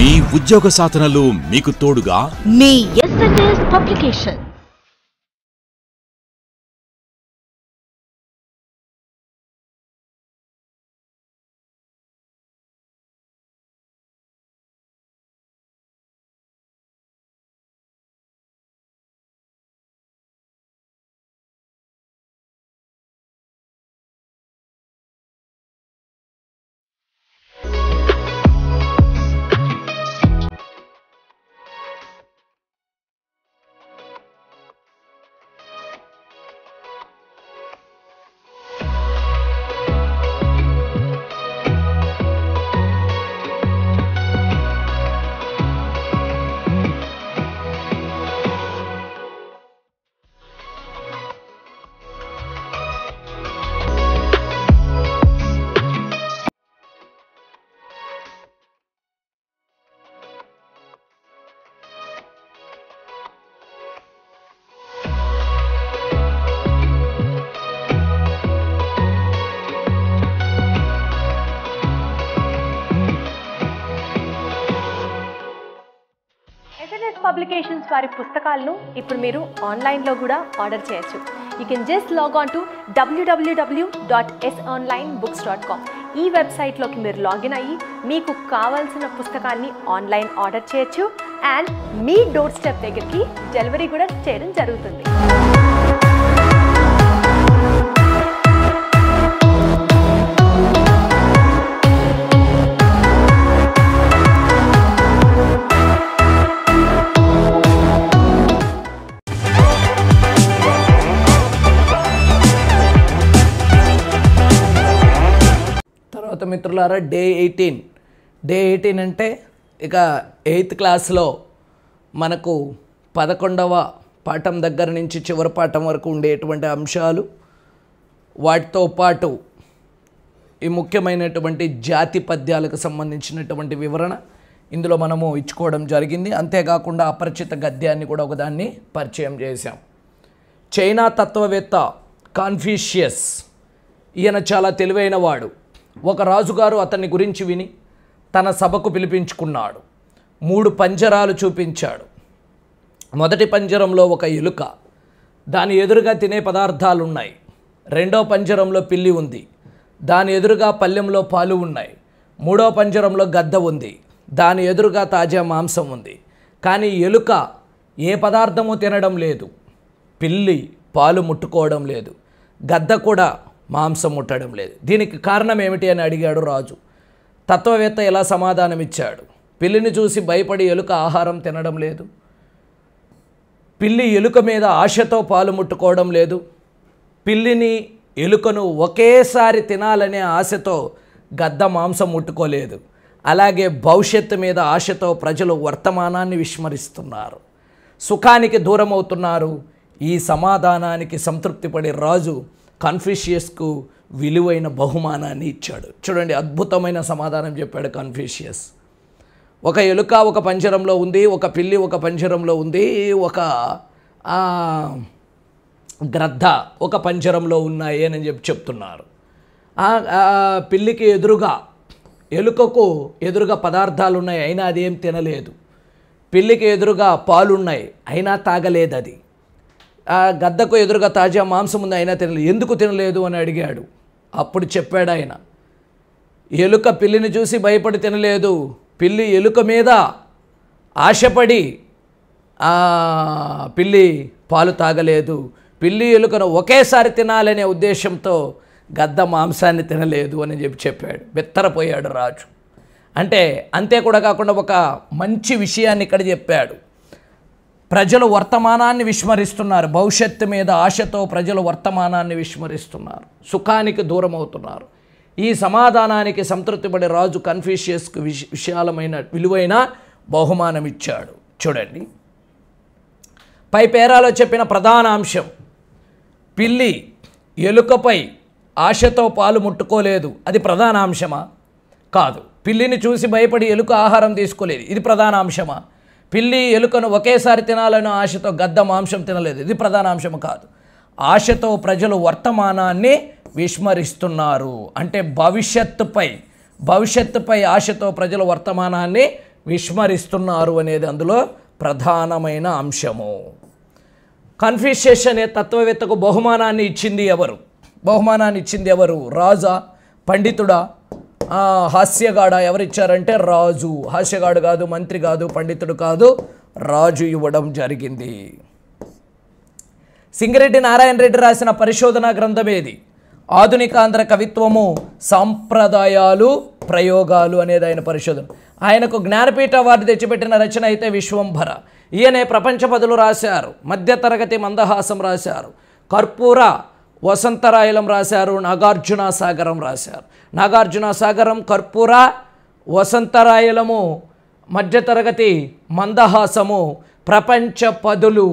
మీ ఉద్యోగ సాధనలో మీకు తోడుగా మీ ఎస్ఎన్ఎస్ పబ్లికేషన్ పబ్లికేషన్స్ వారి పుస్తకాలను ఇప్పుడు మీరు ఆన్లైన్లో కూడా ఆర్డర్ చేయొచ్చు you can just log on to W W W dot S online books dot com ఈ వెబ్సైట్లోకి మీరు లాగిన్ అయ్యి మీకు కావాల్సిన పుస్తకాన్ని ఆన్లైన్ ఆర్డర్ చేయొచ్చు అండ్ మీ డోర్ స్టెప్ దగ్గరికి డెలివరీ కూడా చేయడం జరుగుతుంది మిత్రులారా డే ఎయిటీన్ డే ఎయిటీన్ అంటే ఇక ఎయిత్ క్లాస్లో మనకు పదకొండవ పాఠం దగ్గర నుంచి చివరి పాఠం వరకు ఉండేటువంటి అంశాలు వాటితో పాటు ఈ ముఖ్యమైనటువంటి జాతి పద్యాలకు సంబంధించినటువంటి వివరణ ఇందులో మనము ఇచ్చుకోవడం జరిగింది అంతేకాకుండా అపరిచిత గద్యాన్ని కూడా ఒకదాన్ని పరిచయం చేశాం చైనా తత్వవేత్త కాన్ఫ్యూషియస్ ఈయన చాలా తెలివైన వాడు ఒక రాజుగారు అతన్ని గురించి విని తన సభకు పిలిపించుకున్నాడు మూడు పంజరాలు చూపించాడు మొదటి పంజరంలో ఒక ఎలుక దాని ఎదురుగా తినే పదార్థాలు ఉన్నాయి రెండో పంజరంలో పిల్లి ఉంది దాని ఎదురుగా పల్లెంలో పాలు ఉన్నాయి మూడో పంజరంలో గద్ద ఉంది దాని ఎదురుగా తాజా మాంసం ఉంది కానీ ఎలుక ఏ పదార్థము తినడం లేదు పిల్లి పాలు ముట్టుకోవడం లేదు గద్ద కూడా మాంసం ముట్టడం లేదు దీనికి కారణం ఏమిటి అని అడిగాడు రాజు తత్వవేత్త ఎలా సమాధానమిచ్చాడు పిల్లిని చూసి భయపడి ఎలుక ఆహారం తినడం లేదు పిల్లి ఎలుక మీద ఆశతో పాలు ముట్టుకోవడం లేదు పిల్లిని ఎలుకను ఒకేసారి తినాలనే ఆశతో గద్ద మాంసం ముట్టుకోలేదు అలాగే భవిష్యత్తు మీద ఆశతో ప్రజలు వర్తమానాన్ని విస్మరిస్తున్నారు సుఖానికి దూరమవుతున్నారు ఈ సమాధానానికి సంతృప్తిపడి రాజు కన్ఫ్యూషియస్కు విలువైన బహుమానాన్ని ఇచ్చాడు చూడండి అద్భుతమైన సమాధానం చెప్పాడు కన్ఫ్యూషియస్ ఒక ఎలుక ఒక పంజరంలో ఉంది ఒక పిల్లి ఒక పంజరంలో ఉంది ఒక గ్రద్ద ఒక పంజరంలో ఉన్నాయి అని చెప్పి చెప్తున్నారు పిల్లికి ఎదురుగా ఎలుకకు ఎదురుగా పదార్థాలు ఉన్నాయి అయినా అది ఏం తినలేదు పిల్లికి ఎదురుగా పాలున్నాయి అయినా తాగలేదు అది గద్దకు ఎదురుగా తాజా మాంసం ఉంది అయినా తినలేదు ఎందుకు తినలేదు అని అడిగాడు అప్పుడు చెప్పాడు ఆయన ఎలుక పిల్లిని చూసి భయపడి తినలేదు పిల్లి ఎలుక మీద ఆశపడి పిల్లి పాలు తాగలేదు పిల్లి ఎలుకను ఒకేసారి తినాలనే ఉద్దేశంతో గద్ద మాంసాన్ని తినలేదు అని చెప్పి చెప్పాడు బెత్తరపోయాడు రాజు అంటే అంతే కూడా కాకుండా ఒక మంచి విషయాన్ని ఇక్కడ చెప్పాడు ప్రజలు వర్తమానాన్ని విస్మరిస్తున్నారు భవిష్యత్తు మీద ఆశతో ప్రజలు వర్తమానాన్ని విస్మరిస్తున్నారు సుఖానికి దూరం అవుతున్నారు ఈ సమాధానానికి సంతృప్తిపడే రాజు కన్ఫ్యూషియస్కు విష విశాలమైన విలువైన బహుమానం ఇచ్చాడు చూడండి పై పేరాలో చెప్పిన ప్రధాన అంశం పిల్లి ఎలుకపై ఆశతో పాలు ముట్టుకోలేదు అది ప్రధాన అంశమా కాదు పిల్లిని చూసి భయపడి ఎలుక ఆహారం తీసుకోలేదు ఇది ప్రధాన అంశమా పిల్లి ఎలుకను ఒకేసారి తినాలనే ఆశతో గద్ద మాంసం తినలేదు ఇది ప్రధాన అంశం కాదు ఆశతో ప్రజలు వర్తమానాన్ని విస్మరిస్తున్నారు అంటే భవిష్యత్తుపై భవిష్యత్తుపై ఆశతో ప్రజలు వర్తమానాన్ని విస్మరిస్తున్నారు అనేది అందులో ప్రధానమైన అంశము కన్ఫ్యూషియస్ అనే తత్వవేత్తకు బహుమానాన్ని ఇచ్చింది ఎవరు బహుమానాన్ని ఇచ్చింది ఎవరు రాజా పండితుడా హాస్యగాడ ఎవరిచ్చారంటే రాజు హాస్యగాడు కాదు మంత్రి కాదు పండితుడు కాదు రాజు ఇవ్వడం జరిగింది సింగరెడ్డి నారాయణ రెడ్డి రాసిన పరిశోధనా గ్రంథం ఏది ఆధునికాంధ్ర కవిత్వము సాంప్రదాయాలు ప్రయోగాలు అనేది ఆయన పరిశోధన ఆయనకు జ్ఞానపీఠ అవార్డు తెచ్చిపెట్టిన రచన అయితే విశ్వంభర ఈయనే ప్రపంచ పదులు రాశారు మధ్యతరగతి మందహాసం రాశారు కర్పూర వసంతరాయలం రాశారు నాగార్జున సాగరం రాశారు నాగార్జున సాగరం కర్పూర వసంతరాయలము మధ్యతరగతి మందహాసము ప్రపంచ పదులు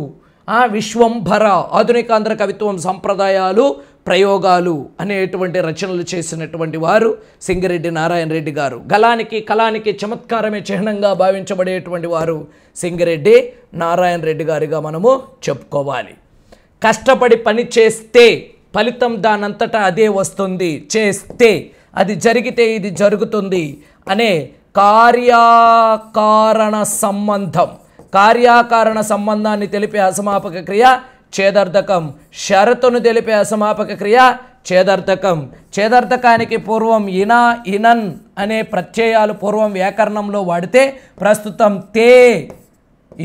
విశ్వంభర ఆధునికాంధ్ర కవిత్వం సంప్రదాయాలు ప్రయోగాలు అనేటువంటి రచనలు చేసినటువంటి వారు సింగిరెడ్డి నారాయణ రెడ్డి గారు గలానికి కళానికి చమత్కారమే చిహ్నంగా భావించబడేటువంటి వారు సింగిరెడ్డి నారాయణ రెడ్డి గారిగా మనము చెప్పుకోవాలి కష్టపడి పని చేస్తే ఫలితం దానంతటా అదే వస్తుంది చేస్తే అది జరిగితే ఇది జరుగుతుంది అనే కార్యాకారణ సంబంధం కార్యాకారణ సంబంధాన్ని తెలిపే అసమాపక క్రియ చేదర్థకం షరతును తెలిపే అసమాపక క్రియ చేదర్థకం చేదర్థకానికి పూర్వం ఇనా ఇనన్ అనే ప్రత్యయాలు పూర్వం వ్యాకరణంలో వాడితే ప్రస్తుతం తే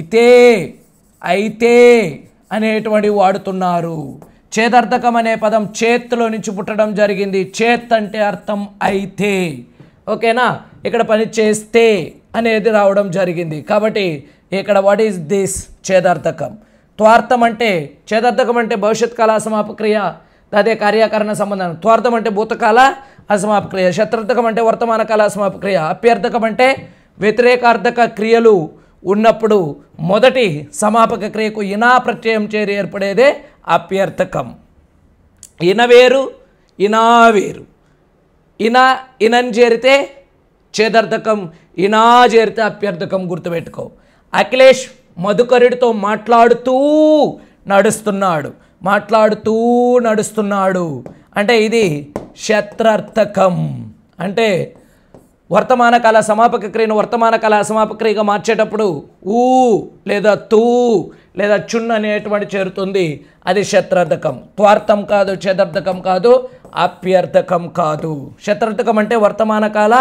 ఇతే అయితే అనేటువంటి వాడుతున్నారు చేదర్థకం అనే పదం చేత్లో నుంచి పుట్టడం జరిగింది చేత్ అంటే అర్థం అయితే ఓకేనా ఇక్కడ పని చేస్తే అనేది రావడం జరిగింది కాబట్టి ఇక్కడ వాట్ ఈస్ దిస్ చేదార్థకం త్వార్థం అంటే చేదార్థకం అంటే భవిష్యత్ కాల అసమాపక్రియ అదే కార్యాకరణ సంబంధం త్వార్థం అంటే భూతకాల అసమాపక్రియ శత్రార్థకం అంటే వర్తమాన కాల అసమాపక్రియ అభ్యర్థకం అంటే వ్యతిరేకార్థక క్రియలు ఉన్నప్పుడు మొదటి సమాపక క్రియకు ఇనా ప్రత్యయం చేరి ఏర్పడేదే అభ్యర్థకం ఇనవేరు ఇనావేరు ఇన ఇనని చేరితే చేదర్థకం ఇనా చేరితే అభ్యర్థకం గుర్తుపెట్టుకో అఖిలేష్ మధుకరుడితో మాట్లాడుతూ నడుస్తున్నాడు మాట్లాడుతూ నడుస్తున్నాడు అంటే ఇది శత్రర్థకం అంటే వర్తమాన కాల సమాపక క్రియను వర్తమాన కాల అసమాపక క్రియగా మార్చేటప్పుడు ఊ లేదా తూ లేదా చున్ అనేటువంటి చేరుతుంది అది శత్రార్థకం త్వార్థం కాదు చేదార్థకం కాదు అప్యర్థకం కాదు శత్రార్థకం అంటే వర్తమాన కాల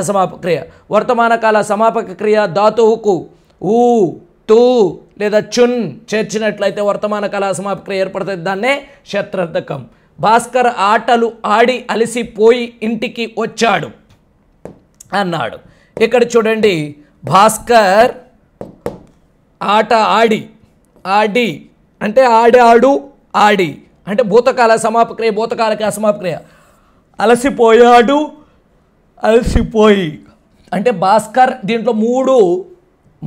అసమాపక క్రియ వర్తమాన కాల సమాపక క్రియ ధాతువుకు ఊ తూ లేదా చున్ చేర్చినట్లయితే వర్తమాన కాల అసమాపక క్రియ ఏర్పడుతుంది దాన్నే శత్రార్థకం భాస్కర్ ఆటలు ఆడి అలసిపోయి ఇంటికి వచ్చాడు అన్నాడు ఇక్కడ చూడండి భాస్కర్ ఆట ఆడి ఆడి అంటే ఆడాడు ఆడి అంటే భూతకాల సమాపక్రియ భూతకాలక అసమాపక్రియ అలసిపోయాడు అలసిపోయి అంటే భాస్కర్ దీంట్లో మూడు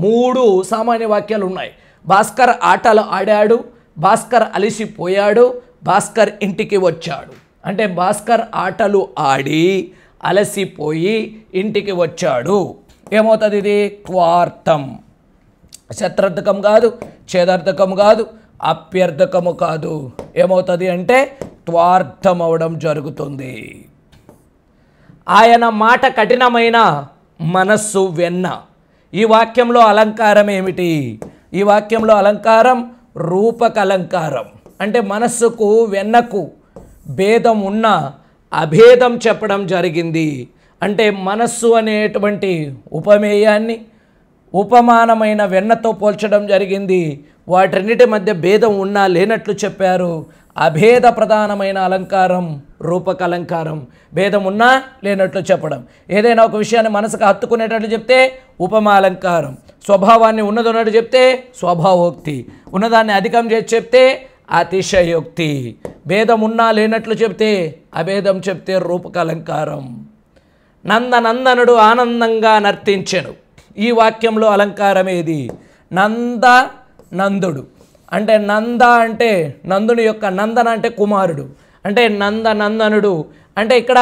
మూడు సామాన్య వాక్యాలు ఉన్నాయి భాస్కర్ ఆటలు ఆడాడు భాస్కర్ అలసిపోయాడు భాస్కర్ ఇంటికి వచ్చాడు అంటే భాస్కర్ ఆటలు ఆడి అలసిపోయి ఇంటికి వచ్చాడు ఏమవుతుంది ఇది క్వార్థం శత్రార్థకం కాదు ఛేదార్థకం కాదు అప్యర్థకము కాదు ఏమవుతుంది అంటే త్వార్థం అవడం జరుగుతుంది ఆయన మాట కఠినమైన మనస్సు వెన్న ఈ వాక్యంలో అలంకారం ఏమిటి ఈ వాక్యంలో అలంకారం రూపక అలంకారం అంటే మనస్సుకు వెన్నకు భేదం ఉన్న అభేదం చెప్పడం జరిగింది అంటే మనస్సు అనేటువంటి ఉపమేయాన్ని ఉపమానమైన వెన్నతో పోల్చడం జరిగింది వాటన్నిటి మధ్య భేదం ఉన్నా లేనట్లు చెప్పారు అభేద ప్రధానమైన అలంకారం రూపక అలంకారం భేదం ఉన్నా లేనట్లు చెప్పడం ఏదైనా ఒక విషయాన్ని మనసుకు హత్తుకునేటట్లు చెప్తే ఉపమాలంకారం స్వభావాన్ని ఉన్నదొన్నట్టు చెప్తే స్వభావోక్తి ఉన్నదాన్ని అధికం చేసి చెప్తే అతిశయోక్తి భేదం ఉన్నా లేనట్లు చెప్తే అభేదం చెప్తే రూపకలంకారం నందనందనుడు ఆనందంగా నర్తించెను ఈ వాక్యంలో అలంకారం ఏది నంద నందుడు అంటే నంద అంటే నందుని యొక్క నందన అంటే కుమారుడు అంటే నంద నందనుడు అంటే ఇక్కడ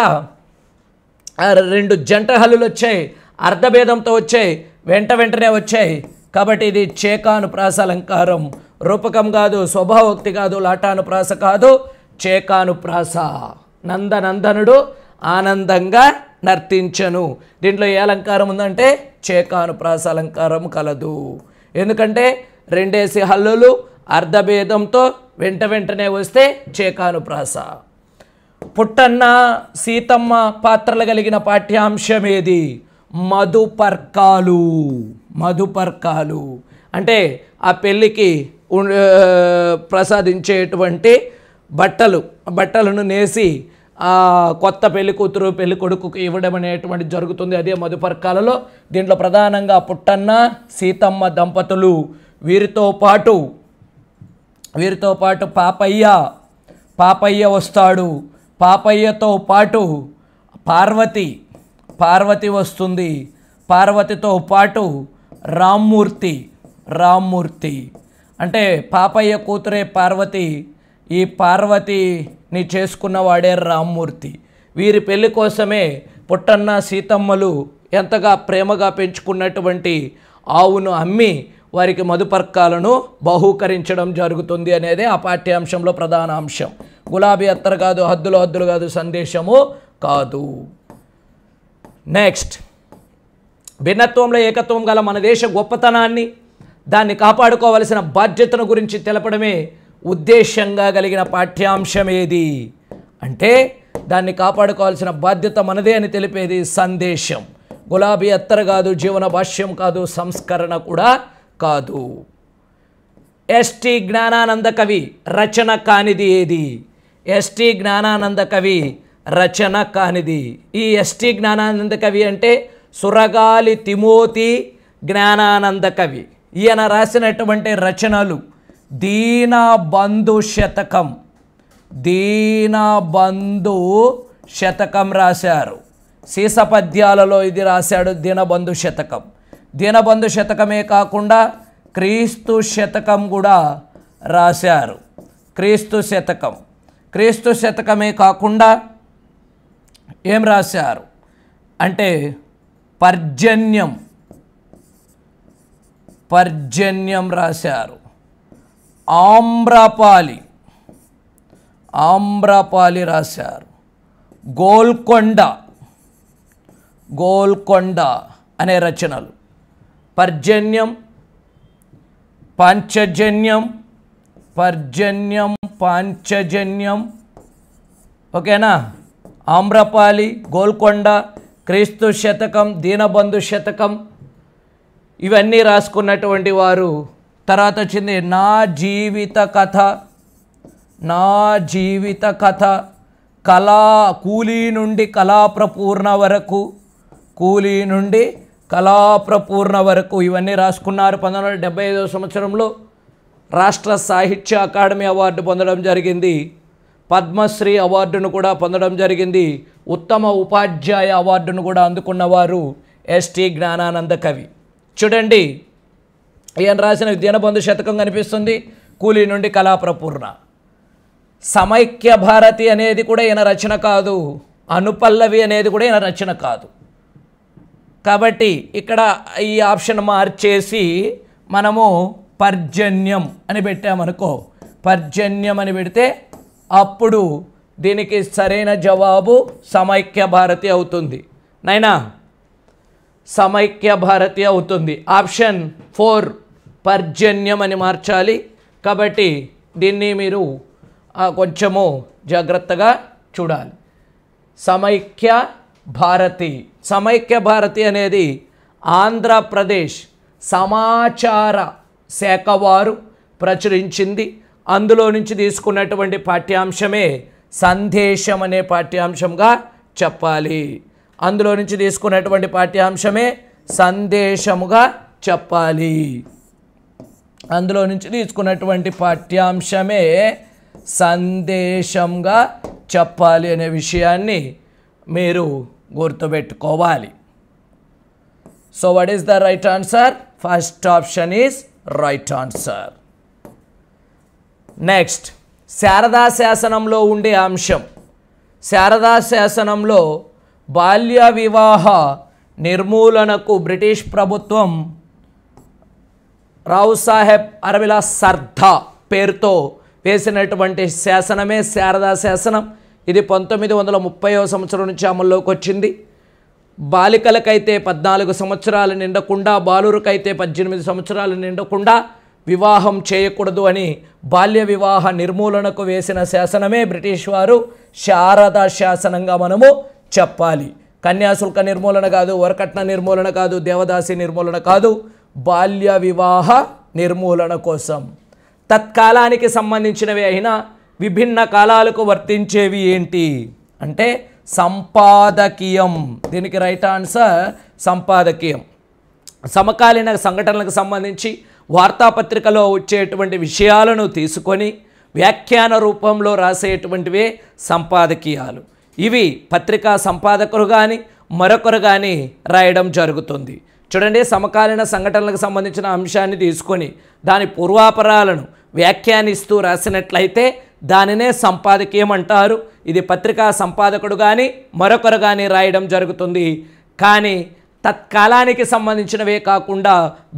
రెండు జంట హల్లులు వచ్చాయి అర్ధభేదంతో వచ్చాయి వెంట వెంటనే వచ్చాయి కాబట్టి ఇది అలంకారం రూపకం కాదు స్వభావోక్తి కాదు లాటానుప్రాస కాదు చేకానుప్రాస నందనందనుడు ఆనందంగా నర్తించను దీంట్లో ఏ అలంకారం ఉందంటే చేకానుప్రాస అలంకారం కలదు ఎందుకంటే రెండేసి హల్లులు అర్ధభేదంతో వెంట వెంటనే వస్తే చేకానుప్రాస పుట్టన్న సీతమ్మ పాత్రలు కలిగిన పాఠ్యాంశం ఏది మధుపర్కాలు మధుపర్కాలు అంటే ఆ పెళ్ళికి ప్రసాదించేటువంటి బట్టలు బట్టలను నేసి కొత్త పెళ్లి కూతురు పెళ్లి కొడుకుకి ఇవ్వడం అనేటువంటి జరుగుతుంది అదే మధుపర్కాలలో దీంట్లో ప్రధానంగా పుట్టన్న సీతమ్మ దంపతులు వీరితో పాటు వీరితో పాటు పాపయ్య పాపయ్య వస్తాడు పాపయ్యతో పాటు పార్వతి పార్వతి వస్తుంది పార్వతితో పాటు రామ్మూర్తి రామ్మూర్తి అంటే పాపయ్య కూతురే పార్వతి ఈ పార్వతిని చేసుకున్నవాడే రామ్మూర్తి వీరి పెళ్లి కోసమే పుట్టన్న సీతమ్మలు ఎంతగా ప్రేమగా పెంచుకున్నటువంటి ఆవును అమ్మి వారికి మధుపర్కాలను బహూకరించడం జరుగుతుంది అనేది ఆ పాఠ్యాంశంలో ప్రధాన అంశం గులాబీ అత్తరు కాదు హద్దులు హద్దులు కాదు సందేశము కాదు నెక్స్ట్ భిన్నత్వంలో ఏకత్వం గల మన దేశ గొప్పతనాన్ని దాన్ని కాపాడుకోవలసిన బాధ్యతను గురించి తెలపడమే ఉద్దేశ్యంగా కలిగిన పాఠ్యాంశం ఏది అంటే దాన్ని కాపాడుకోవాల్సిన బాధ్యత మనదే అని తెలిపేది సందేశం గులాబీ అత్తర కాదు జీవన భాష్యం కాదు సంస్కరణ కూడా కాదు ఎస్టీ జ్ఞానానంద కవి రచన కానిది ఏది ఎస్టీ జ్ఞానానంద కవి రచన కానిది ఈ ఎస్టీ జ్ఞానానంద కవి అంటే సురగాలి తిమోతి జ్ఞానానంద కవి ఈయన రాసినటువంటి రచనలు దీనబంధు శతకం దీనబంధు శతకం రాశారు సీసపద్యాలలో ఇది రాశాడు దీనబంధు శతకం దీనబంధు శతకమే కాకుండా క్రీస్తు శతకం కూడా రాశారు క్రీస్తు శతకం క్రీస్తు శతకమే కాకుండా ఏం రాశారు అంటే పర్జన్యం పర్జన్యం రాశారు ఆమ్రపాలి ఆమ్రపాలి రాశారు గోల్కొండ గోల్కొండ అనే రచనలు పర్జన్యం పాంచజన్యం పర్జన్యం పాంచజన్యం ఓకేనా ఆమ్రపాలి గోల్కొండ క్రీస్తు శతకం దీనబంధు శతకం ఇవన్నీ రాసుకున్నటువంటి వారు తర్వాత వచ్చింది నా జీవిత కథ నా జీవిత కథ కళా కూలీ నుండి కళాప్రపూర్ణ వరకు కూలీ నుండి కళాప్రపూర్ణ వరకు ఇవన్నీ రాసుకున్నారు పంతొమ్మిది వందల డెబ్బై ఐదవ సంవత్సరంలో రాష్ట్ర సాహిత్య అకాడమీ అవార్డు పొందడం జరిగింది పద్మశ్రీ అవార్డును కూడా పొందడం జరిగింది ఉత్తమ ఉపాధ్యాయ అవార్డును కూడా అందుకున్నవారు ఎస్టీ జ్ఞానానంద కవి చూడండి ఈయన రాసిన దినబంధు శతకం కనిపిస్తుంది కూలీ నుండి కళాప్రపూర్ణ సమైక్య భారతి అనేది కూడా ఈయన రచన కాదు అనుపల్లవి అనేది కూడా ఈయన రచన కాదు కాబట్టి ఇక్కడ ఈ ఆప్షన్ మార్చేసి మనము పర్జన్యం అని పెట్టామనుకో పర్జన్యం అని పెడితే అప్పుడు దీనికి సరైన జవాబు సమైక్య భారతి అవుతుంది నైనా సమైక్య భారతి అవుతుంది ఆప్షన్ ఫోర్ పర్జన్యం అని మార్చాలి కాబట్టి దీన్ని మీరు కొంచెము జాగ్రత్తగా చూడాలి సమైక్య భారతి సమైక్య భారతి అనేది ఆంధ్రప్రదేశ్ సమాచార శాఖ వారు ప్రచురించింది అందులో నుంచి తీసుకున్నటువంటి పాఠ్యాంశమే సందేశం అనే పాఠ్యాంశంగా చెప్పాలి అందులో నుంచి తీసుకున్నటువంటి పాఠ్యాంశమే సందేశముగా చెప్పాలి అందులో నుంచి తీసుకున్నటువంటి పాఠ్యాంశమే సందేశంగా చెప్పాలి అనే విషయాన్ని మీరు గుర్తుపెట్టుకోవాలి so what is the right answer first option is right answer next Sharada శాసనంలో ఉండే అంశం శారదా శాసనంలో బాల్య వివాహ నిర్మూలనకు బ్రిటిష్ ప్రభుత్వం రావు సాహెబ్ అరవిలా సర్దా పేరుతో వేసినటువంటి శాసనమే శారదా శాసనం ఇది పంతొమ్మిది వందల ముప్పైవ సంవత్సరం నుంచి అమల్లోకి వచ్చింది బాలికలకైతే పద్నాలుగు సంవత్సరాలు నిండకుండా బాలురికైతే పద్దెనిమిది సంవత్సరాలు నిండకుండా వివాహం చేయకూడదు అని బాల్య వివాహ నిర్మూలనకు వేసిన శాసనమే బ్రిటిష్ వారు శారదా శాసనంగా మనము చెప్పాలి కన్యాశుల్క నిర్మూలన కాదు వరకట్న నిర్మూలన కాదు దేవదాసి నిర్మూలన కాదు బాల్య వివాహ నిర్మూలన కోసం తత్కాలానికి సంబంధించినవి అయినా విభిన్న కాలాలకు వర్తించేవి ఏంటి అంటే సంపాదకీయం దీనికి రైట్ ఆన్సర్ సంపాదకీయం సమకాలీన సంఘటనలకు సంబంధించి వార్తాపత్రికలో వచ్చేటువంటి విషయాలను తీసుకొని వ్యాఖ్యాన రూపంలో రాసేటువంటివే సంపాదకీయాలు ఇవి పత్రికా సంపాదకులు కానీ మరొకరు కానీ రాయడం జరుగుతుంది చూడండి సమకాలీన సంఘటనలకు సంబంధించిన అంశాన్ని తీసుకొని దాని పూర్వాపరాలను వ్యాఖ్యానిస్తూ రాసినట్లయితే దానినే సంపాదకీయం అంటారు ఇది పత్రికా సంపాదకుడు కానీ మరొకరు కానీ రాయడం జరుగుతుంది కానీ తత్కాలానికి సంబంధించినవే కాకుండా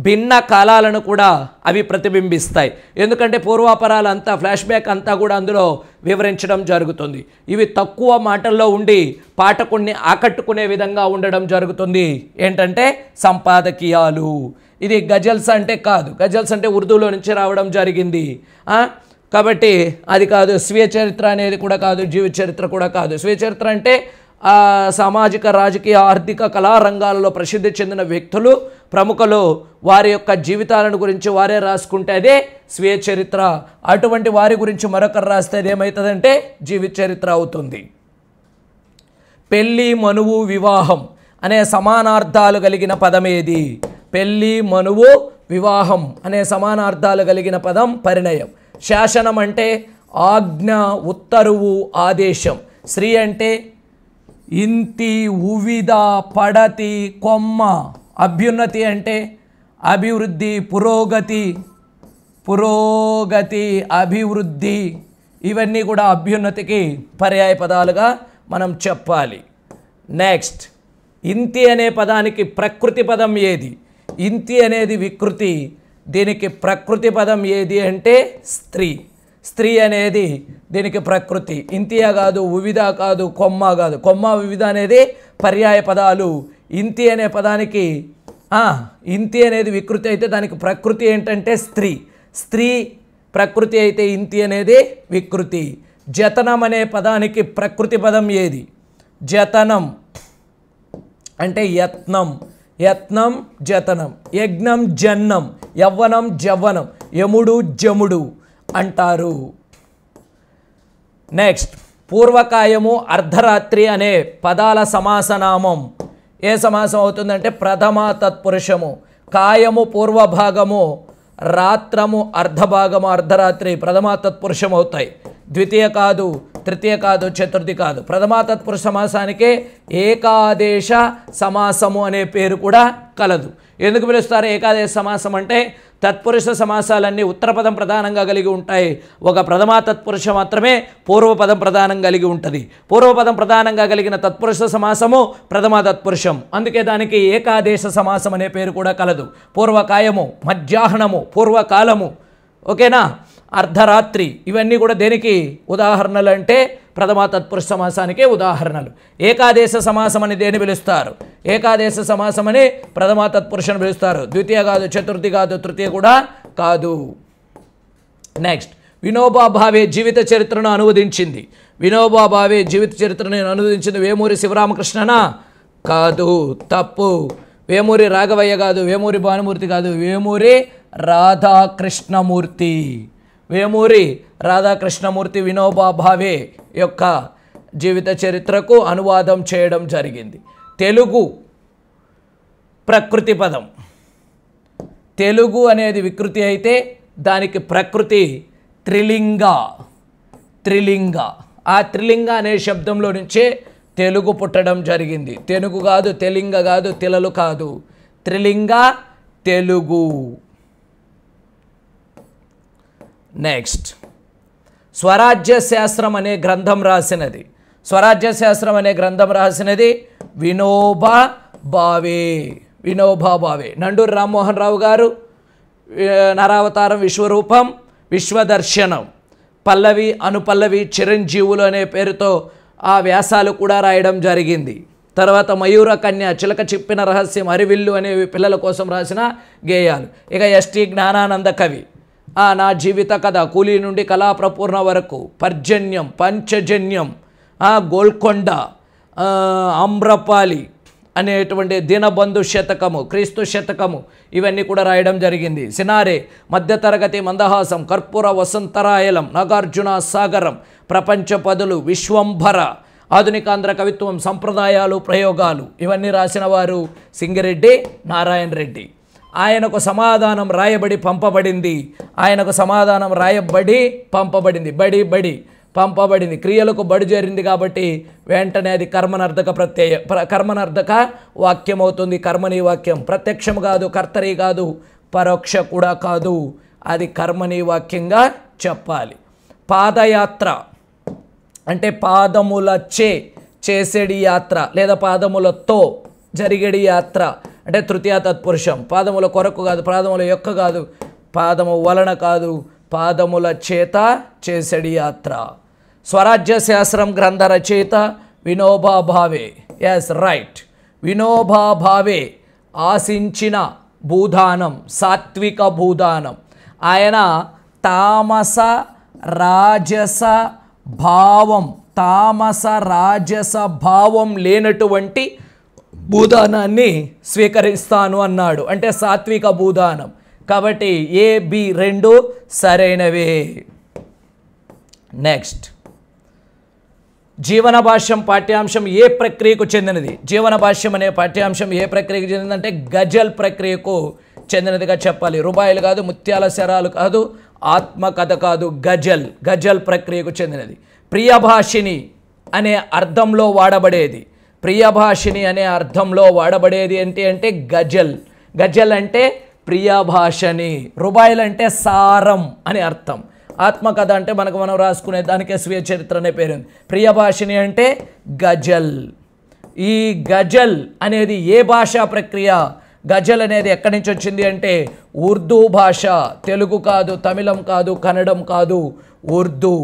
భిన్న కాలాలను కూడా అవి ప్రతిబింబిస్తాయి ఎందుకంటే పూర్వాపరాలు అంతా ఫ్లాష్ బ్యాక్ అంతా కూడా అందులో వివరించడం జరుగుతుంది ఇవి తక్కువ మాటల్లో ఉండి పాఠకుణ్ణి ఆకట్టుకునే విధంగా ఉండడం జరుగుతుంది ఏంటంటే సంపాదకీయాలు ఇది గజల్స్ అంటే కాదు గజల్స్ అంటే ఉర్దూలో నుంచి రావడం జరిగింది కాబట్టి అది కాదు స్వీయ చరిత్ర అనేది కూడా కాదు జీవిత చరిత్ర కూడా కాదు స్వీయ చరిత్ర అంటే సామాజిక రాజకీయ ఆర్థిక కళా రంగాలలో ప్రసిద్ధి చెందిన వ్యక్తులు ప్రముఖులు వారి యొక్క జీవితాలను గురించి వారే రాసుకుంటే అదే స్వీయ చరిత్ర అటువంటి వారి గురించి మరొకరు రాస్తే ఏమవుతుందంటే జీవిత చరిత్ర అవుతుంది పెళ్ళి మనువు వివాహం అనే సమానార్థాలు కలిగిన పదమేది పెళ్ళి మనువు వివాహం అనే సమానార్థాలు కలిగిన పదం పరిణయం శాసనం అంటే ఆజ్ఞ ఉత్తరువు ఆదేశం స్త్రీ అంటే ఇంతి ఉవిద పడతి కొమ్మ అభ్యున్నతి అంటే అభివృద్ధి పురోగతి పురోగతి అభివృద్ధి ఇవన్నీ కూడా అభ్యున్నతికి పర్యాయ పదాలుగా మనం చెప్పాలి నెక్స్ట్ ఇంతి అనే పదానికి ప్రకృతి పదం ఏది ఇంతి అనేది వికృతి దీనికి ప్రకృతి పదం ఏది అంటే స్త్రీ స్త్రీ అనేది దీనికి ప్రకృతి ఇంతియా కాదు వివిధ కాదు కొమ్మ కాదు కొమ్మ వివిధ అనేది పర్యాయ పదాలు ఇంతి అనే పదానికి ఇంతి అనేది వికృతి అయితే దానికి ప్రకృతి ఏంటంటే స్త్రీ స్త్రీ ప్రకృతి అయితే ఇంతి అనేది వికృతి జతనం అనే పదానికి ప్రకృతి పదం ఏది జతనం అంటే యత్నం యత్నం జతనం యజ్ఞం జన్నం యవ్వనం జవ్వనం యముడు జముడు అంటారు నెక్స్ట్ పూర్వకాయము అర్ధరాత్రి అనే పదాల సమాసనామం ఏ సమాసం అవుతుందంటే ప్రథమ తత్పురుషము కాయము పూర్వభాగము రాత్రము అర్ధభాగము అర్ధరాత్రి ప్రథమ తత్పురుషం అవుతాయి ద్వితీయ కాదు తృతీయ కాదు చతుర్థి కాదు ప్రథమ తత్పురుష సమాసానికే ఏకాదేశ సమాసము అనే పేరు కూడా కలదు ఎందుకు పిలుస్తారు ఏకాదేశ సమాసం అంటే తత్పురుష సమాసాలన్నీ ఉత్తర పదం ప్రధానంగా కలిగి ఉంటాయి ఒక ప్రథమా తత్పురుష మాత్రమే పూర్వపదం ప్రధానం కలిగి ఉంటుంది పూర్వపదం ప్రధానంగా కలిగిన తత్పురుష సమాసము ప్రథమా తత్పురుషం అందుకే దానికి ఏకాదేశ సమాసం అనే పేరు కూడా కలదు పూర్వకాయము మధ్యాహ్నము పూర్వకాలము ఓకేనా అర్ధరాత్రి ఇవన్నీ కూడా దేనికి ఉదాహరణలు అంటే ప్రథమ తత్పురుష సమాసానికే ఉదాహరణలు ఏకాదేశ సమాసం అని దేని పిలుస్తారు ఏకాదేశ సమాసం అని ప్రథమ తత్పురుషను పిలుస్తారు ద్వితీయ కాదు చతుర్థి కాదు తృతీయ కూడా కాదు నెక్స్ట్ వినోబా భావే జీవిత చరిత్రను అనువదించింది వినోబా భావే జీవిత చరిత్రను అనువదించింది వేమూరి శివరామకృష్ణన కాదు తప్పు వేమూరి రాఘవయ్య కాదు వేమూరి భానుమూర్తి కాదు వేమూరి రాధాకృష్ణమూర్తి వేమూరి రాధాకృష్ణమూర్తి వినోబా భావే యొక్క జీవిత చరిత్రకు అనువాదం చేయడం జరిగింది తెలుగు ప్రకృతి పదం తెలుగు అనేది వికృతి అయితే దానికి ప్రకృతి త్రిలింగ త్రిలింగ ఆ త్రిలింగ అనే శబ్దంలో నుంచే తెలుగు పుట్టడం జరిగింది తెలుగు కాదు తెలింగ కాదు తిలలు కాదు త్రిలింగ తెలుగు నెక్స్ట్ స్వరాజ్య శాస్త్రం అనే గ్రంథం రాసినది స్వరాజ్య శాస్త్రం అనే గ్రంథం రాసినది వినోబా భావే వినోబా భావే నండూరు రామ్మోహన్ రావు గారు నరావతారం విశ్వరూపం విశ్వదర్శనం పల్లవి అనుపల్లవి చిరంజీవులు అనే పేరుతో ఆ వ్యాసాలు కూడా రాయడం జరిగింది తర్వాత మయూర కన్య చిలక చిప్పిన రహస్యం అరివిల్లు అనేవి పిల్లల కోసం రాసిన గేయాలు ఇక ఎస్టీ జ్ఞానానంద కవి నా జీవిత కథ కూలీ నుండి కళాప్రపూర్ణ వరకు పర్జన్యం పంచజన్యం గోల్కొండ ఆమ్రపాలి అనేటువంటి దినబంధు శతకము క్రీస్తు శతకము ఇవన్నీ కూడా రాయడం జరిగింది సినారే మధ్యతరగతి మందహాసం కర్పూర వసంతరాయలం నాగార్జున సాగరం ప్రపంచ పదులు విశ్వంభర ఆధునికాంధ్ర కవిత్వం సంప్రదాయాలు ప్రయోగాలు ఇవన్నీ రాసిన వారు సింగిరెడ్డి నారాయణ రెడ్డి ఆయనకు సమాధానం రాయబడి పంపబడింది ఆయనకు సమాధానం రాయబడి పంపబడింది బడి బడి పంపబడింది క్రియలకు బడి చేరింది కాబట్టి వెంటనే అది కర్మనర్ధక ప్రత్యయ కర్మనర్ధక వాక్యం అవుతుంది కర్మని వాక్యం ప్రత్యక్షం కాదు కర్తరి కాదు పరోక్ష కూడా కాదు అది కర్మని వాక్యంగా చెప్పాలి పాదయాత్ర అంటే పాదములచ్చే చేసేడి యాత్ర లేదా పాదములతో జరిగేడి యాత్ర అంటే తృతీయ తత్పురుషం పాదముల కొరకు కాదు పాదముల యొక్క కాదు పాదము వలన కాదు పాదముల చేత చేసడి యాత్ర స్వరాజ్య శాస్త్రం గ్రంథ రచయిత వినోబా భావే ఎస్ రైట్ వినోబా భావే ఆశించిన భూదానం సాత్విక భూదానం ఆయన తామస రాజస భావం తామస రాజస భావం లేనటువంటి భూదానాన్ని స్వీకరిస్తాను అన్నాడు అంటే సాత్విక భూదానం కాబట్టి ఏ బి రెండు సరైనవే నెక్స్ట్ జీవన భాష్యం పాఠ్యాంశం ఏ ప్రక్రియకు చెందినది జీవన భాష్యం అనే పాఠ్యాంశం ఏ ప్రక్రియకు అంటే గజల్ ప్రక్రియకు చెందినదిగా చెప్పాలి రూపాయలు కాదు ముత్యాల శరాలు కాదు ఆత్మకథ కాదు గజల్ గజల్ ప్రక్రియకు చెందినది ప్రియభాషిని అనే అర్థంలో వాడబడేది ప్రియభాషిణి అనే అర్థంలో వాడబడేది ఏంటి అంటే గజల్ గజల్ అంటే ప్రియభాషణి రుబాయిల్ అంటే సారం అని అర్థం ఆత్మకథ అంటే మనకు మనం రాసుకునే దానికే స్వీయ చరిత్ర అనే పేరు ప్రియభాషిణి అంటే గజల్ ఈ గజల్ అనేది ఏ భాషా ప్రక్రియ గజల్ అనేది ఎక్కడి నుంచి వచ్చింది అంటే ఉర్దూ భాష తెలుగు కాదు తమిళం కాదు కన్నడం కాదు ఉర్దూ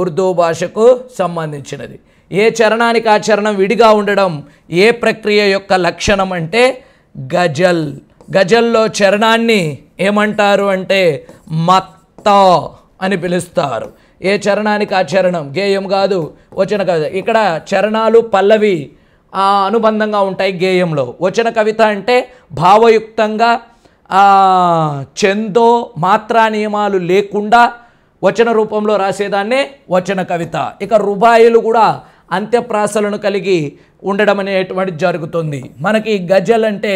ఉర్దూ భాషకు సంబంధించినది ఏ చరణానికి ఆ చరణం విడిగా ఉండడం ఏ ప్రక్రియ యొక్క లక్షణం అంటే గజల్ గజల్లో చరణాన్ని ఏమంటారు అంటే మత్త అని పిలుస్తారు ఏ చరణానికి ఆ చరణం గేయం కాదు వచన కవిత ఇక్కడ చరణాలు పల్లవి అనుబంధంగా ఉంటాయి గేయంలో వచన కవిత అంటే భావయుక్తంగా చందో మాత్రా నియమాలు లేకుండా వచన రూపంలో రాసేదాన్నే వచన కవిత ఇక రుబాయిలు కూడా అంత్యప్రాసలను కలిగి ఉండడం అనేటువంటి జరుగుతుంది మనకి గజలంటే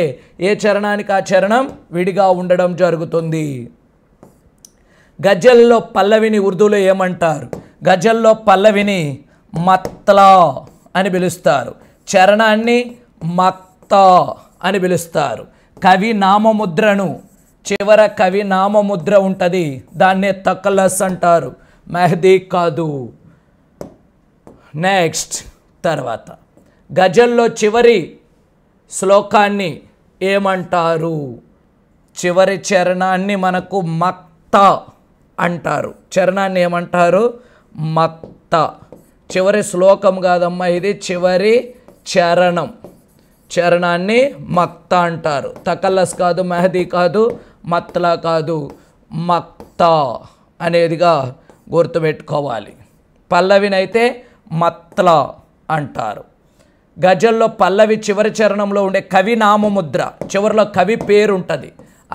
ఏ చరణానికి ఆ చరణం విడిగా ఉండడం జరుగుతుంది గజల్లో పల్లవిని ఉర్దూలో ఏమంటారు గజల్లో పల్లవిని మత్లా అని పిలుస్తారు చరణాన్ని మక్త అని పిలుస్తారు కవి నామముద్రను చివర కవి నామముద్ర ఉంటుంది దాన్నే తక్కలస్ అంటారు మెహదీ కాదు నెక్స్ట్ తర్వాత గజల్లో చివరి శ్లోకాన్ని ఏమంటారు చివరి చరణాన్ని మనకు మక్త అంటారు చరణాన్ని ఏమంటారు మక్త చివరి శ్లోకం కాదమ్మా ఇది చివరి చరణం చరణాన్ని మక్త అంటారు తకల్లస్ కాదు మెహదీ కాదు మత్లా కాదు మక్త అనేదిగా గుర్తుపెట్టుకోవాలి పల్లవినైతే మత్ల అంటారు గజల్లో పల్లవి చివరి చరణంలో ఉండే కవి నామముద్ర చివరిలో కవి పేరు ఉంటుంది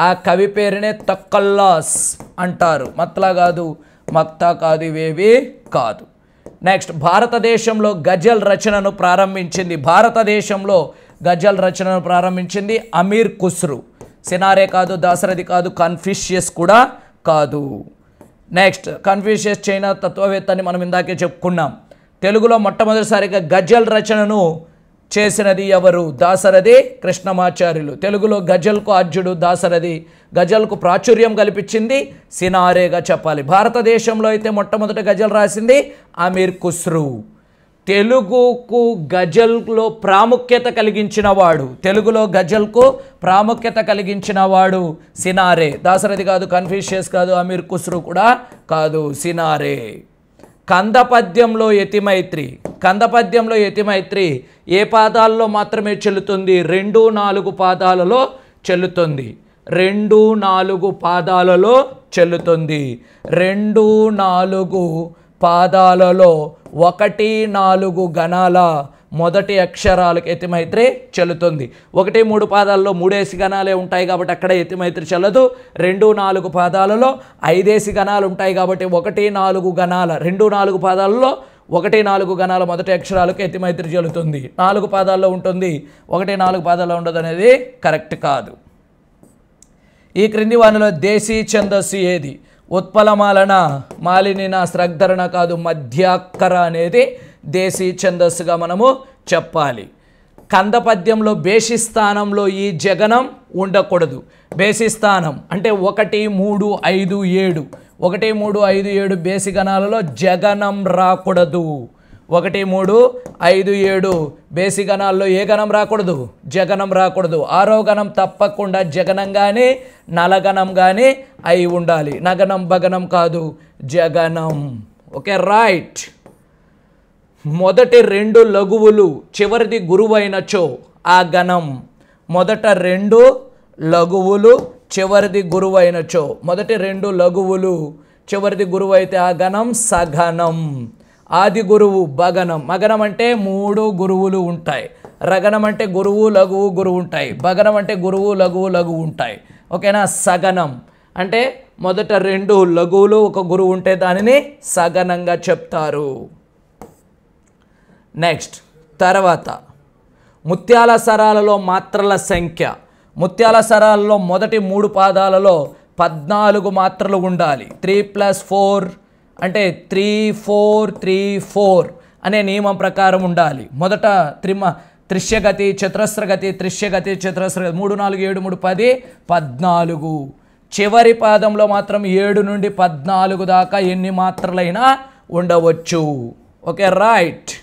ఆ కవి పేరునే తొక్కల్లాస్ అంటారు మత్లా కాదు మక్తా కాదు ఇవేవి కాదు నెక్స్ట్ భారతదేశంలో గజల్ రచనను ప్రారంభించింది భారతదేశంలో గజల్ రచనను ప్రారంభించింది అమీర్ కుస్రు సినారే కాదు దాసరథి కాదు కన్ఫ్యూషియస్ కూడా కాదు నెక్స్ట్ కన్ఫ్యూషియస్ చైనా తత్వవేత్త అని మనం ఇందాకే చెప్పుకున్నాం తెలుగులో మొట్టమొదటిసారిగా గజల్ రచనను చేసినది ఎవరు దాసరథి కృష్ణమాచార్యులు తెలుగులో గజల్కు అర్జుడు దాసరథి గజల్కు ప్రాచుర్యం కల్పించింది సినారేగా చెప్పాలి భారతదేశంలో అయితే మొట్టమొదట గజల్ రాసింది అమీర్ ఖుస్రు తెలుగుకు గజల్లో ప్రాముఖ్యత కలిగించిన వాడు తెలుగులో గజల్కు ప్రాముఖ్యత కలిగించిన వాడు సినారే దాసరథి కాదు కన్ఫ్యూషియస్ కాదు అమీర్ ఖుస్రు కూడా కాదు సినారే కందపద్యంలో యతిమైత్రి కందపద్యంలో యతిమైత్రి ఏ పాదాల్లో మాత్రమే చెల్లుతుంది రెండు నాలుగు పాదాలలో చెల్లుతుంది రెండు నాలుగు పాదాలలో చెల్లుతుంది రెండు నాలుగు పాదాలలో ఒకటి నాలుగు గణాల మొదటి అక్షరాలకు ఎతిమైత్రి చెల్లుతుంది ఒకటి మూడు పాదాల్లో మూడేసి గణాలే ఉంటాయి కాబట్టి అక్కడ ఎతిమైత్రి చెల్లదు రెండు నాలుగు పాదాలలో ఐదేసి గణాలు ఉంటాయి కాబట్టి ఒకటి నాలుగు గణాల రెండు నాలుగు పాదాలలో ఒకటి నాలుగు గణాల మొదటి అక్షరాలకు ఎతిమైత్రి చెల్లుతుంది నాలుగు పాదాల్లో ఉంటుంది ఒకటి నాలుగు పాదాల్లో ఉండదు అనేది కరెక్ట్ కాదు ఈ క్రింది వానిలో దేశీ ఛందస్సు ఏది ఉత్పలమాలన మాలినిన స్రగ్ధరణ కాదు మధ్యాక్కర అనేది దేశీ ఛందస్సుగా మనము చెప్పాలి కంద పద్యంలో స్థానంలో ఈ జగనం ఉండకూడదు స్థానం అంటే ఒకటి మూడు ఐదు ఏడు ఒకటి మూడు ఐదు ఏడు బేసి గణాలలో జగనం రాకూడదు ఒకటి మూడు ఐదు ఏడు బేసి గణాల్లో ఏ గణం రాకూడదు జగనం రాకూడదు ఆరో గణం తప్పకుండా జగనం కానీ నలగణం కానీ అయి ఉండాలి నగనం భగనం కాదు జగనం ఓకే రైట్ మొదటి రెండు లఘువులు చివరిది గురువైనచో ఆ గణం మొదట రెండు లఘువులు చివరిది గురువైనచో మొదటి రెండు లఘువులు చివరిది గురువు అయితే ఆ గణం సగనం ఆది గురువు భగనం మగనం అంటే మూడు గురువులు ఉంటాయి రగనం అంటే గురువు లఘువు గురువు ఉంటాయి భగనం అంటే గురువు లఘువు లఘువు ఉంటాయి ఓకేనా సగనం అంటే మొదట రెండు లఘువులు ఒక గురువు ఉంటే దానిని సగనంగా చెప్తారు నెక్స్ట్ తర్వాత ముత్యాల సరాలలో మాత్రల సంఖ్య ముత్యాల సరాలలో మొదటి మూడు పాదాలలో పద్నాలుగు మాత్రలు ఉండాలి త్రీ ప్లస్ ఫోర్ అంటే త్రీ ఫోర్ త్రీ ఫోర్ అనే నియమం ప్రకారం ఉండాలి మొదట త్రిమ త్రిశ్యగతి చతురస్రగతి త్రిశ్యగతి చతురస్రగతి మూడు నాలుగు ఏడు మూడు పది పద్నాలుగు చివరి పాదంలో మాత్రం ఏడు నుండి పద్నాలుగు దాకా ఎన్ని మాత్రలైనా ఉండవచ్చు ఓకే రైట్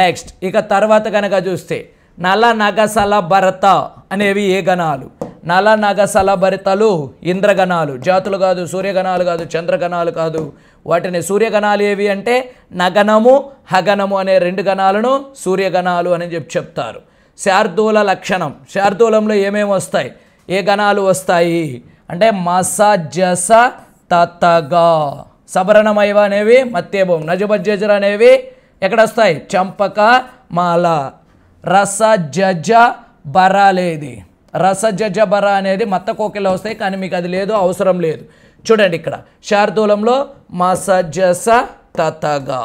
నెక్స్ట్ ఇక తర్వాత కనుక చూస్తే నల నగసల భరత అనేవి ఏ గణాలు నల నగసల భరితలు ఇంద్రగణాలు జాతులు కాదు సూర్యగణాలు కాదు చంద్రగణాలు కాదు వాటిని సూర్యగణాలు ఏవి అంటే నగనము హగనము అనే రెండు గణాలను సూర్యగణాలు అని చెప్పి చెప్తారు శార్దూల లక్షణం శార్దూలంలో ఏమేమి వస్తాయి ఏ గణాలు వస్తాయి అంటే మస జస తతగా సబరణమైవ అనేవి మత్తేభం నజబజ్జజర అనేవి ఎక్కడొస్తాయి చంపక మాల రస జజ లేది రస జజ బర అనేది మత్త కోకిలో వస్తాయి కానీ మీకు అది లేదు అవసరం లేదు చూడండి ఇక్కడ శార్దూలంలో మసజస తతగా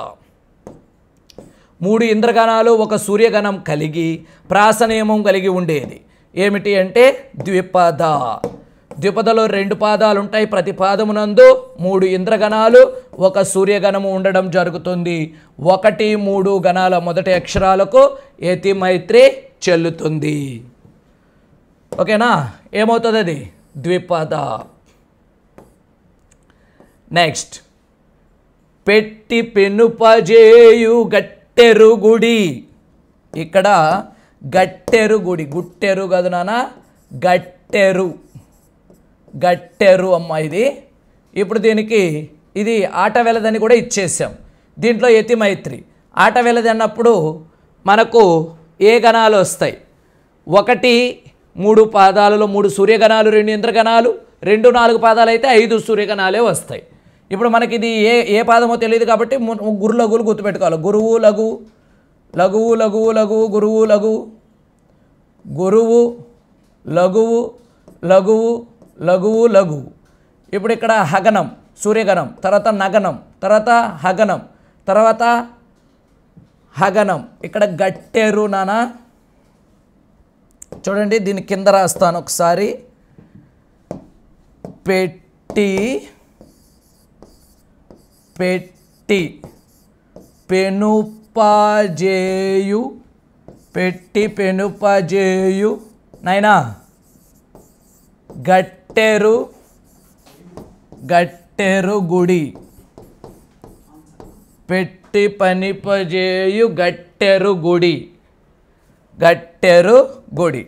మూడు ఇంద్రగణాలు ఒక సూర్యగణం కలిగి ప్రాసనియమం కలిగి ఉండేది ఏమిటి అంటే ద్విపద ద్విపదలో రెండు పాదాలు ఉంటాయి ప్రతి పాదమునందు మూడు ఇంద్రగణాలు ఒక సూర్యగణము ఉండడం జరుగుతుంది ఒకటి మూడు గణాల మొదటి అక్షరాలకు ఏతి మైత్రి చెల్లుతుంది ఓకేనా ఏమవుతుంది అది ద్విపద నెక్స్ట్ పెట్టి పెనుపజేయు గట్టెరు గుడి ఇక్కడ గట్టెరు గుడి గుట్టెరు కదనా గట్టెరు గట్టెరు అమ్మ ఇది ఇప్పుడు దీనికి ఇది ఆట వెళ్ళదని కూడా ఇచ్చేసాం దీంట్లో మైత్రి ఆట వెళ్ళది అన్నప్పుడు మనకు ఏ గణాలు వస్తాయి ఒకటి మూడు పాదాలలో మూడు సూర్యగణాలు రెండు ఇంద్రగణాలు రెండు నాలుగు పాదాలు అయితే ఐదు సూర్యగణాలే వస్తాయి ఇప్పుడు మనకి ఇది ఏ ఏ పాదమో తెలియదు కాబట్టి గురు లఘువులు గుర్తుపెట్టుకోవాలి గురువు లఘు లఘువు లఘువు లఘువు గురువు లఘువు గురువు లఘువు లఘువు లఘువు లఘువు ఇప్పుడు ఇక్కడ హగనం సూర్యగణం తర్వాత నగనం తర్వాత హగనం తర్వాత హగనం ఇక్కడ గట్టెరు నానా చూడండి దీని కింద రాస్తాను ఒకసారి పెట్టి పెట్టి పెనుపజేయు పెట్టి పెనుపజేయు నైనా గట్ గట్టెరు గట్టెరు గుడి పెట్టి పనిపజేయు గట్టెరు గుడి గట్టెరు గుడి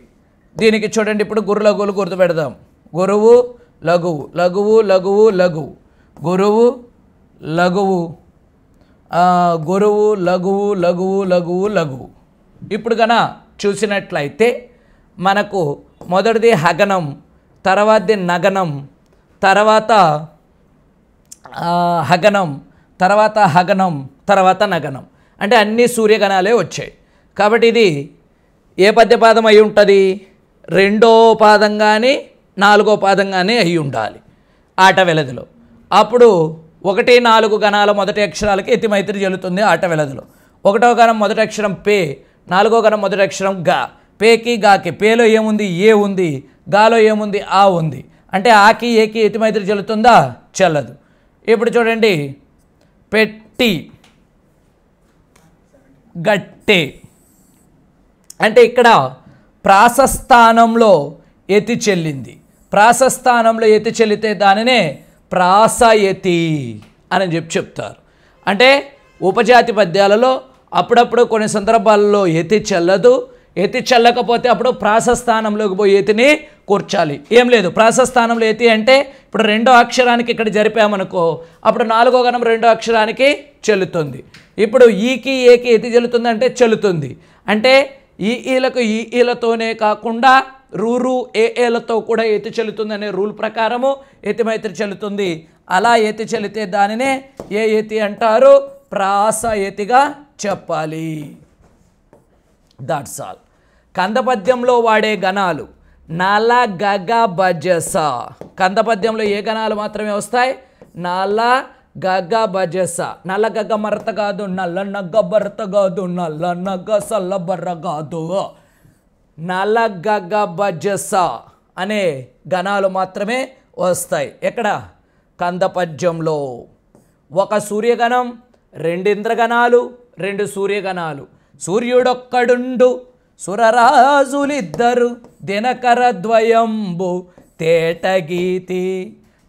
దీనికి చూడండి ఇప్పుడు గురు లఘువులు గుర్తు పెడదాం గురువు లఘువు లఘువు లఘువు లఘువు గురువు లఘువు గురువు లఘువు లఘువు లఘువు లఘువు ఇప్పుడు కనుక చూసినట్లయితే మనకు మొదటిది హగనం తర్వాతది నగనం తర్వాత హగనం తర్వాత హగనం తర్వాత నగనం అంటే అన్ని సూర్యగణాలే వచ్చాయి కాబట్టి ఇది ఏ పద్యపాదం అయి ఉంటుంది రెండో పాదం కానీ నాలుగో పాదం కానీ అయి ఉండాలి ఆట వెలదిలో అప్పుడు ఒకటి నాలుగు గణాల మొదటి అక్షరాలకి మైత్రి చెల్లుతుంది ఆట వెలదిలో ఒకటో గణం మొదటి అక్షరం పే నాలుగో గణం మొదటి అక్షరం గా పేకి గాకి పేలో ఏముంది ఏ ఉంది గాలో ఏముంది ఆ ఉంది అంటే ఆకి ఏకి ఎటు మైత్రి చెల్లుతుందా చెల్లదు ఇప్పుడు చూడండి పెట్టి గట్టి అంటే ఇక్కడ ప్రాసస్థానంలో ఎతి చెల్లింది ప్రాసస్థానంలో ఎతి చెల్లితే దానినే ప్రాసయతి అని చెప్పి చెప్తారు అంటే ఉపజాతి పద్యాలలో అప్పుడప్పుడు కొన్ని సందర్భాల్లో ఎతి చెల్లదు ఎతి చల్లకపోతే అప్పుడు ప్రాసస్థానంలోకి పోయి ఎతిని కూర్చాలి ఏం లేదు ప్రాసస్థానంలో ఎతి అంటే ఇప్పుడు రెండో అక్షరానికి ఇక్కడ జరిపామనుకో అప్పుడు నాలుగో గణం రెండో అక్షరానికి చెల్లుతుంది ఇప్పుడు ఈకి ఏకి ఎతి చెల్లుతుంది అంటే చెల్లుతుంది అంటే ఈ ఈలకు ఈ ఈలతోనే కాకుండా రూరు ఏఏలతో కూడా ఎతి చెల్లుతుందనే రూల్ ప్రకారము ఎతిమైత్రి చెల్లుతుంది అలా ఎతి చెల్లితే దానినే ఏ ఎతి అంటారు ప్రాస ఎతిగా చెప్పాలి దాట్స్ ఆల్ కందపద్యంలో వాడే గణాలు నల గగ భజస కందపద్యంలో ఏ గణాలు మాత్రమే వస్తాయి నల గగ భజస నల్ల గగ మరత కాదు నల్ల నగ్గ భరత కాదు నల్ల నగ్గ సల్ల బర్ర కాదు నల గగ భజస అనే గణాలు మాత్రమే వస్తాయి ఎక్కడ కందపద్యంలో ఒక సూర్యగణం రెండు ఇంద్రగణాలు రెండు సూర్యగణాలు సూర్యుడొక్కడుండు సురరాజులిద్దరు దినకర ద్వయంబు తేటగీతి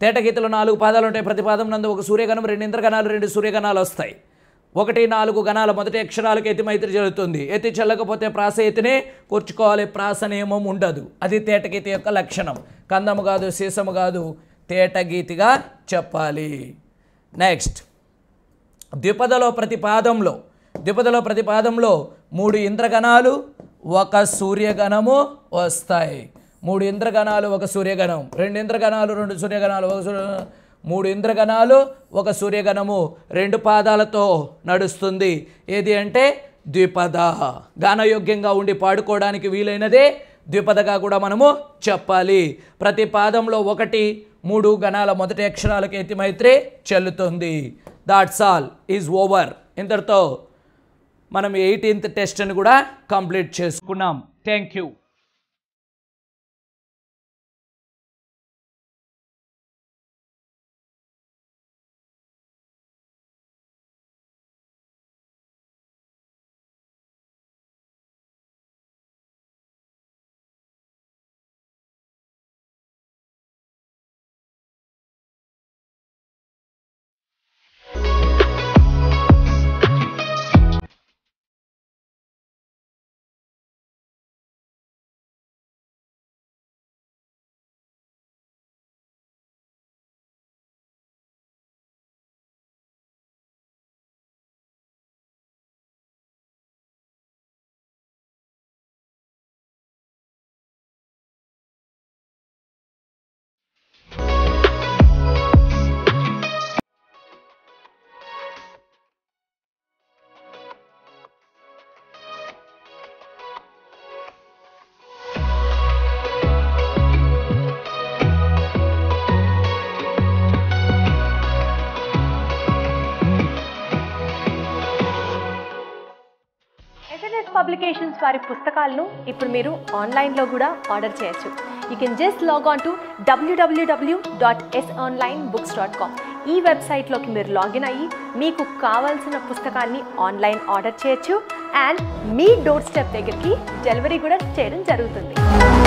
తేటగీతలో నాలుగు పాదాలు ఉంటాయి ప్రతి పాదం నందు ఒక సూర్యగణం రెండు ఇంద్రగణాలు రెండు సూర్యగణాలు వస్తాయి ఒకటి నాలుగు గణాల మొదటి అక్షరాలకు ఎతి మైత్రి జరుగుతుంది ఎతి చెల్లకపోతే ప్రాస ఎతినే కూర్చుకోవాలి నియమం ఉండదు అది తేటగీతి యొక్క లక్షణం కందము కాదు సీసము కాదు తేటగీతిగా చెప్పాలి నెక్స్ట్ ద్విపదలో ప్రతి పాదంలో ద్విపదలో ప్రతి పాదంలో మూడు ఇంద్రగణాలు ఒక సూర్యగణము వస్తాయి మూడు ఇంద్రగణాలు ఒక సూర్యగణం రెండు ఇంద్రగణాలు రెండు సూర్యగణాలు ఒక సూర్య మూడు ఇంద్రగణాలు ఒక సూర్యగణము రెండు పాదాలతో నడుస్తుంది ఏది అంటే ద్విపద గానయోగ్యంగా ఉండి పాడుకోవడానికి వీలైనదే ద్విపదగా కూడా మనము చెప్పాలి ప్రతి పాదంలో ఒకటి మూడు గణాల మొదటి అక్షరాలకు మైత్రి చెల్లుతుంది దాట్స్ ఆల్ ఈజ్ ఓవర్ ఇంతటితో మనం ఎయిటీన్త్ టెస్ట్ని కూడా కంప్లీట్ చేసుకున్నాం థ్యాంక్ యూ పబ్లికేషన్స్ వారి పుస్తకాలను ఇప్పుడు మీరు ఆన్లైన్లో కూడా ఆర్డర్ చేయొచ్చు you can just log on to W W W dot S online books dot com ఈ వెబ్సైట్లోకి మీరు లాగిన్ అయ్యి మీకు కావాల్సిన పుస్తకాన్ని ఆన్లైన్ ఆర్డర్ చేయొచ్చు అండ్ మీ డోర్ స్టెప్ దగ్గరికి డెలివరీ కూడా చేయడం జరుగుతుంది